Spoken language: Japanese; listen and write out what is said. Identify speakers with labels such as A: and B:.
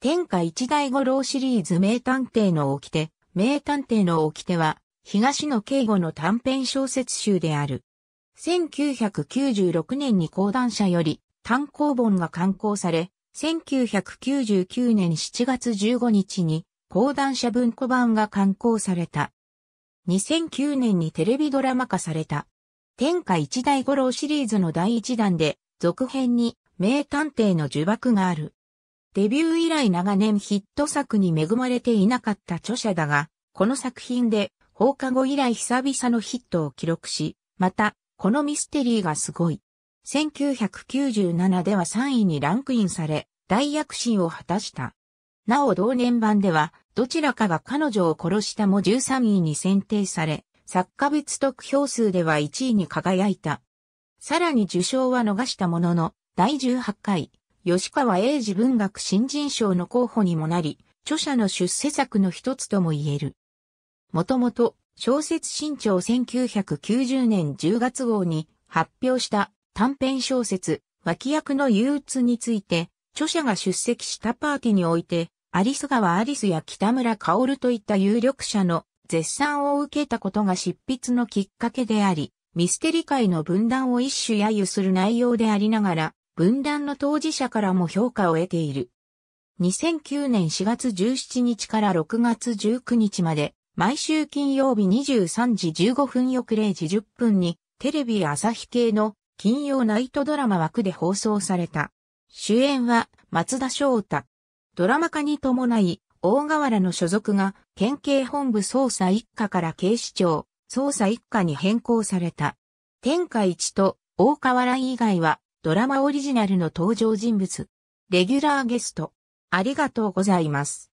A: 天下一大五郎シリーズ名探偵の掟、名探偵の掟は、東野敬吾の短編小説集である。1996年に講談社より単行本が刊行され、1999年7月15日に講談社文庫版が刊行された。2009年にテレビドラマ化された。天下一大五郎シリーズの第一弾で、続編に名探偵の呪縛がある。デビュー以来長年ヒット作に恵まれていなかった著者だが、この作品で放課後以来久々のヒットを記録し、また、このミステリーがすごい。1997では3位にランクインされ、大躍進を果たした。なお同年版では、どちらかが彼女を殺したも13位に選定され、作家別得票数では1位に輝いた。さらに受賞は逃したものの、第18回、吉川英治文学新人賞の候補にもなり、著者の出世作の一つとも言える。もともと、小説新潮1990年10月号に発表した短編小説、脇役の憂鬱について、著者が出席したパーティーにおいて、アリス川アリスや北村薫といった有力者の絶賛を受けたことが執筆のきっかけであり、ミステリ界の分断を一種揶揄する内容でありながら、分断の当事者からも評価を得ている。2009年4月17日から6月19日まで、毎週金曜日23時15分翌0時10分に、テレビ朝日系の金曜ナイトドラマ枠で放送された。主演は松田翔太。ドラマ化に伴い、大河原の所属が県警本部捜査一課から警視庁捜査一課に変更された。天下一と大河原以外はドラマオリジナルの登場人物。レギュラーゲスト。
B: ありがとうございます。